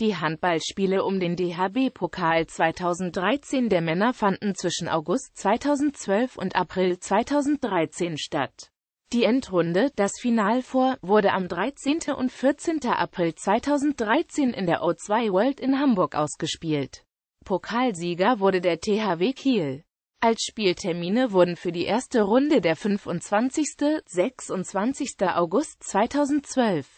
Die Handballspiele um den DHB-Pokal 2013 der Männer fanden zwischen August 2012 und April 2013 statt. Die Endrunde, das Final vor, wurde am 13. und 14. April 2013 in der O2 World in Hamburg ausgespielt. Pokalsieger wurde der THW Kiel. Als Spieltermine wurden für die erste Runde der 25., 26. August 2012,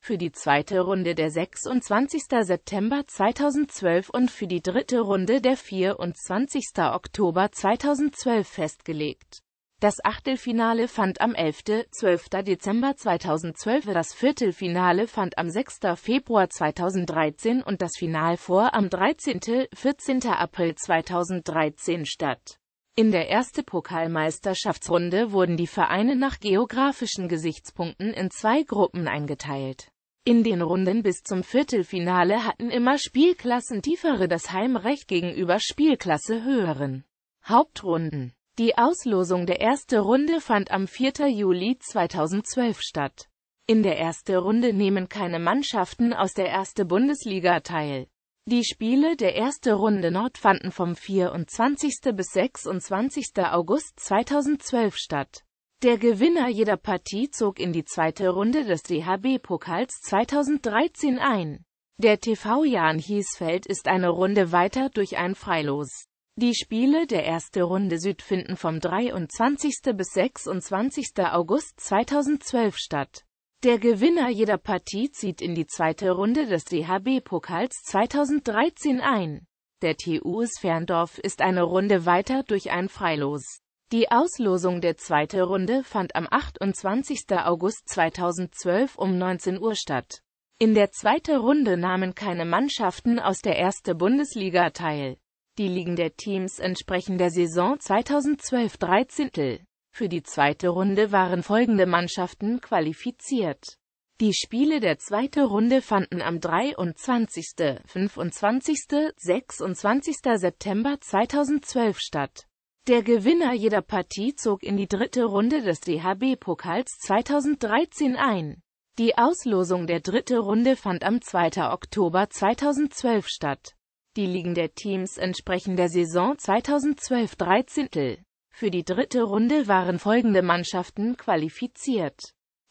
für die zweite Runde der 26. September 2012 und für die dritte Runde der 24. Oktober 2012 festgelegt. Das Achtelfinale fand am 11. 12. Dezember 2012, das Viertelfinale fand am 6. Februar 2013 und das Final vor am 13. 14. April 2013 statt in der ersten Pokalmeisterschaftsrunde wurden die Vereine nach geografischen Gesichtspunkten in zwei Gruppen eingeteilt. In den Runden bis zum Viertelfinale hatten immer Spielklassen tiefere das Heimrecht gegenüber Spielklasse höheren Hauptrunden. Die Auslosung der ersten Runde fand am 4. Juli 2012 statt. In der ersten Runde nehmen keine Mannschaften aus der ersten Bundesliga teil. Die Spiele der ersten Runde Nord fanden vom 24. bis 26. August 2012 statt. Der Gewinner jeder Partie zog in die zweite Runde des DHB-Pokals 2013 ein. Der TV jahn Hiesfeld ist eine Runde weiter durch ein Freilos. Die Spiele der ersten Runde Süd finden vom 23. bis 26. August 2012 statt. Der Gewinner jeder Partie zieht in die zweite Runde des DHB-Pokals 2013 ein. Der TUS Ferndorf ist eine Runde weiter durch ein Freilos. Die Auslosung der zweiten Runde fand am 28. August 2012 um 19 Uhr statt. In der zweiten Runde nahmen keine Mannschaften aus der ersten Bundesliga teil. Die Ligen der Teams entsprechen der Saison 2012 13. Für die zweite Runde waren folgende Mannschaften qualifiziert. Die Spiele der zweiten Runde fanden am 23., 25., 26. September 2012 statt. Der Gewinner jeder Partie zog in die dritte Runde des DHB-Pokals 2013 ein. Die Auslosung der dritten Runde fand am 2. Oktober 2012 statt. Die Ligen der Teams entsprechen der Saison 2012-13. Für die dritte Runde waren folgende Mannschaften qualifiziert.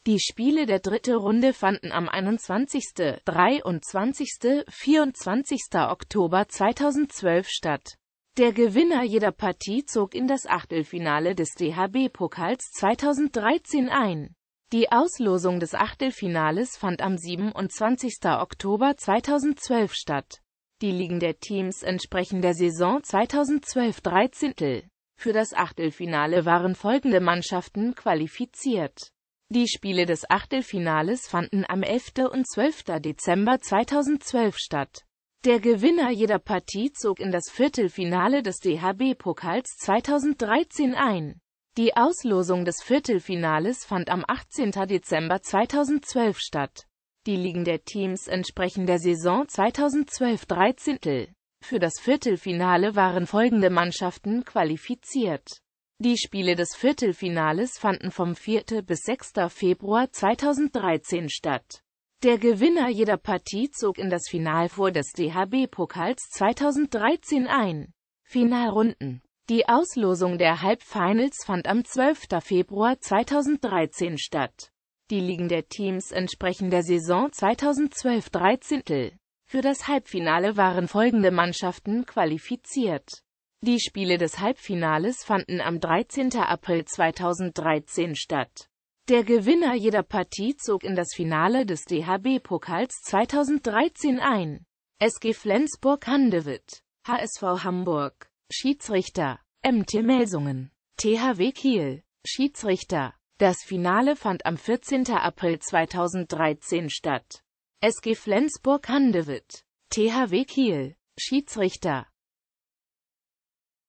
Die Spiele der dritten Runde fanden am 21., 23., 24. Oktober 2012 statt. Der Gewinner jeder Partie zog in das Achtelfinale des DHB-Pokals 2013 ein. Die Auslosung des Achtelfinales fand am 27. Oktober 2012 statt. Die Ligen der Teams entsprechen der Saison 2012-13. Für das Achtelfinale waren folgende Mannschaften qualifiziert. Die Spiele des Achtelfinales fanden am 11. und 12. Dezember 2012 statt. Der Gewinner jeder Partie zog in das Viertelfinale des DHB-Pokals 2013 ein. Die Auslosung des Viertelfinales fand am 18. Dezember 2012 statt. Die Ligen der Teams entsprechen der Saison 2012-13. Für das Viertelfinale waren folgende Mannschaften qualifiziert. Die Spiele des Viertelfinales fanden vom 4. bis 6. Februar 2013 statt. Der Gewinner jeder Partie zog in das Final vor des DHB-Pokals 2013 ein. Finalrunden Die Auslosung der Halbfinals fand am 12. Februar 2013 statt. Die Ligen der Teams entsprechen der Saison 2012-13. Für das Halbfinale waren folgende Mannschaften qualifiziert. Die Spiele des Halbfinales fanden am 13. April 2013 statt. Der Gewinner jeder Partie zog in das Finale des DHB-Pokals 2013 ein. SG Flensburg-Handewitt, HSV Hamburg, Schiedsrichter, MT Melsungen, THW Kiel, Schiedsrichter. Das Finale fand am 14. April 2013 statt. SG Flensburg-Handewitt. THW Kiel. Schiedsrichter